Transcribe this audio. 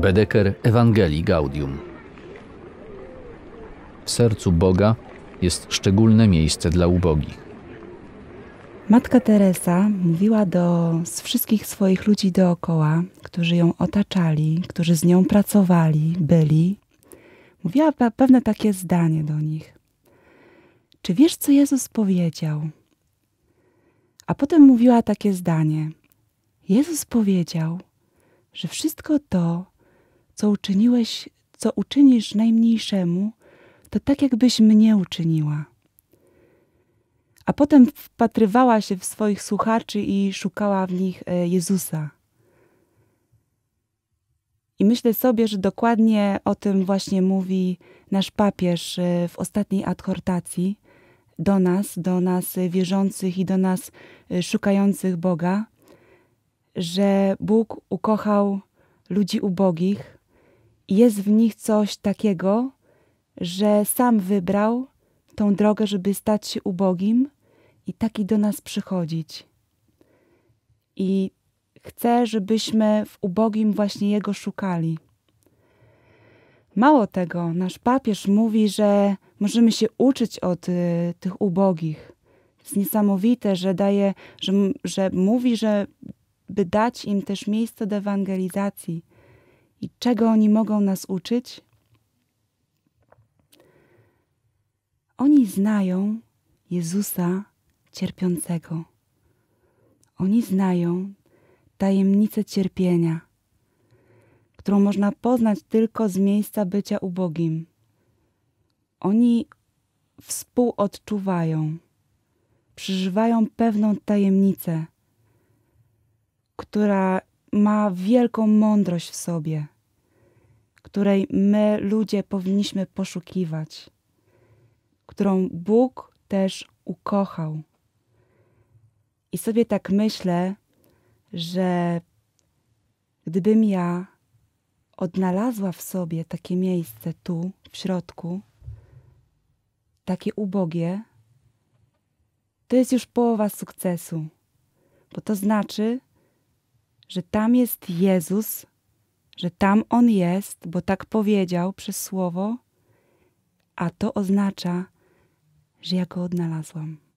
Bedeker Ewangelii Gaudium. W sercu Boga jest szczególne miejsce dla ubogich. Matka Teresa mówiła do z wszystkich swoich ludzi dookoła, którzy ją otaczali, którzy z nią pracowali, byli. Mówiła pewne takie zdanie do nich. Czy wiesz, co Jezus powiedział? A potem mówiła takie zdanie. Jezus powiedział, że wszystko to, co uczyniłeś, co uczynisz najmniejszemu, to tak jakbyś mnie uczyniła. A potem wpatrywała się w swoich słuchaczy i szukała w nich e, Jezusa. I myślę sobie, że dokładnie o tym właśnie mówi nasz papież e, w ostatniej adhortacji do nas, do nas wierzących i do nas e, szukających Boga, że Bóg ukochał ludzi ubogich, jest w nich coś takiego, że sam wybrał tą drogę, żeby stać się ubogim i taki do nas przychodzić. I chce, żebyśmy w ubogim właśnie Jego szukali. Mało tego, nasz papież mówi, że możemy się uczyć od y, tych ubogich. jest niesamowite, że daje, że, że mówi, że by dać im też miejsce do ewangelizacji, i czego oni mogą nas uczyć? Oni znają Jezusa cierpiącego. Oni znają tajemnicę cierpienia, którą można poznać tylko z miejsca bycia ubogim. Oni współodczuwają, przeżywają pewną tajemnicę, która ma wielką mądrość w sobie, której my ludzie powinniśmy poszukiwać, którą Bóg też ukochał. I sobie tak myślę, że gdybym ja odnalazła w sobie takie miejsce tu, w środku, takie ubogie, to jest już połowa sukcesu, bo to znaczy, że tam jest Jezus, że tam On jest, bo tak powiedział przez słowo, a to oznacza, że ja Go odnalazłam.